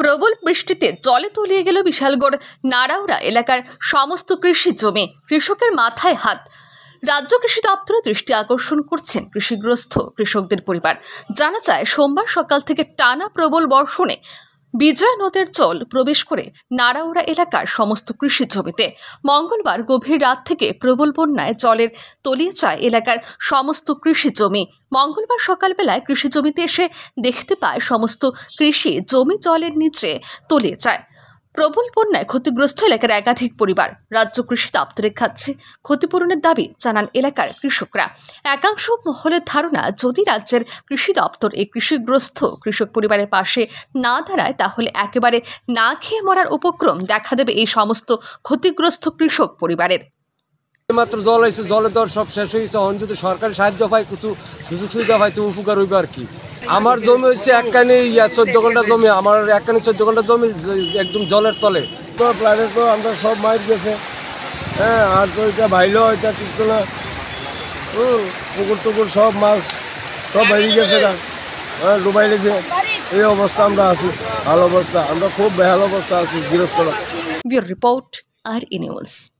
প্রবল বৃষ্টিতে জলে তলিয়ে গেল বিশালগড় নারাউরা এলাকার সমস্ত কৃষি জমি কৃষকের মাথায় হাত রাজ্য কৃষি দপ্তর দৃষ্টি আকর্ষণ করছেন কৃষিগ্রস্ত কৃষকদের পরিবার জানা যায় সোমবার সকাল থেকে টানা প্রবল বর্ষণে বিজয় নদের জল প্রবেশ করে নাড়াউড়া এলাকার সমস্ত কৃষি জমিতে মঙ্গলবার গভীর রাত থেকে প্রবল বন্যায় জলের তলিয়ে চায় এলাকার সমস্ত কৃষি জমি মঙ্গলবার সকালবেলায় কৃষি জমিতে এসে দেখতে পায় সমস্ত কৃষি জমি জলের নিচে তলিয়ে চায় প্রবল বন্যায় ক্ষতিগ্রস্ত এলাকার একাধিক পরিবার রাজ্য কৃষি দপ্তরে খাচ্ছে ক্ষতিপূরণের দাবি জানান এলাকার কৃষকরা একাংশ মহলের ধারণা যদি রাজ্যের কৃষি দপ্তর এই কৃষিগ্রস্ত কৃষক পরিবারের পাশে না দাঁড়ায় তাহলে একেবারে না খেয়ে মরার উপক্রম দেখা দেবে এই সমস্ত ক্ষতিগ্রস্ত কৃষক পরিবারের মাত্র জল এসে জলের দর সব শেষ হয়েছে যদি সরকারি সাহায্য পায় কিছু সুযোগ সুবিধা হয় তো উপকার হইবে আর কি আমার জমি হচ্ছে একখানি ইয়া চোদ্দ ঘন্টা জমি আমার একখানি চোদ্দ ঘন্টা জমি একদম জলের তলে তো প্লাটে তো আমরা সব মাইর গেছে হ্যাঁ আর তো এটা ভাইলো এটা কিছু না হুম পুকুর টুকুর সব মাছ সব বেরিয়ে গেছে না হ্যাঁ ডুবাই গেছে এই অবস্থা আমরা আছি ভালো অবস্থা আমরা খুব ভালো অবস্থা আছি গৃহস্থরা রিপোর্ট আর ইনিউজ